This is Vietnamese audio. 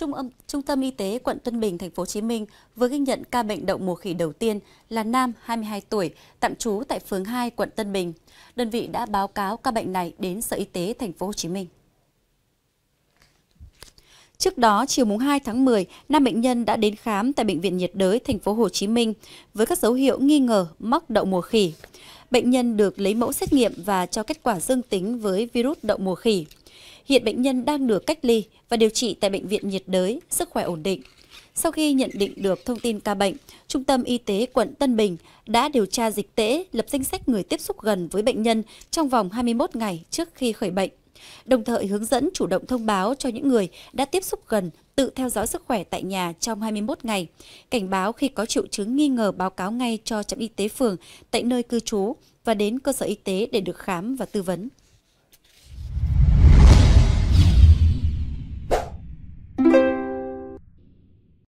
Trung, âm, Trung tâm Y tế quận Tân Bình, thành phố Hồ Chí Minh vừa ghi nhận ca bệnh đậu mùa khỉ đầu tiên là nam 22 tuổi, tạm trú tại phường 2, quận Tân Bình. Đơn vị đã báo cáo ca bệnh này đến Sở Y tế thành phố Hồ Chí Minh. Trước đó, chiều mùng 2 tháng 10, nam bệnh nhân đã đến khám tại bệnh viện nhiệt đới thành phố Hồ Chí Minh với các dấu hiệu nghi ngờ mắc đậu mùa khỉ. Bệnh nhân được lấy mẫu xét nghiệm và cho kết quả dương tính với virus đậu mùa khỉ. Hiện bệnh nhân đang được cách ly và điều trị tại bệnh viện nhiệt đới, sức khỏe ổn định. Sau khi nhận định được thông tin ca bệnh, Trung tâm Y tế quận Tân Bình đã điều tra dịch tễ, lập danh sách người tiếp xúc gần với bệnh nhân trong vòng 21 ngày trước khi khởi bệnh. Đồng thời hướng dẫn chủ động thông báo cho những người đã tiếp xúc gần tự theo dõi sức khỏe tại nhà trong 21 ngày, cảnh báo khi có triệu chứng nghi ngờ báo cáo ngay cho trạm y tế phường tại nơi cư trú và đến cơ sở y tế để được khám và tư vấn.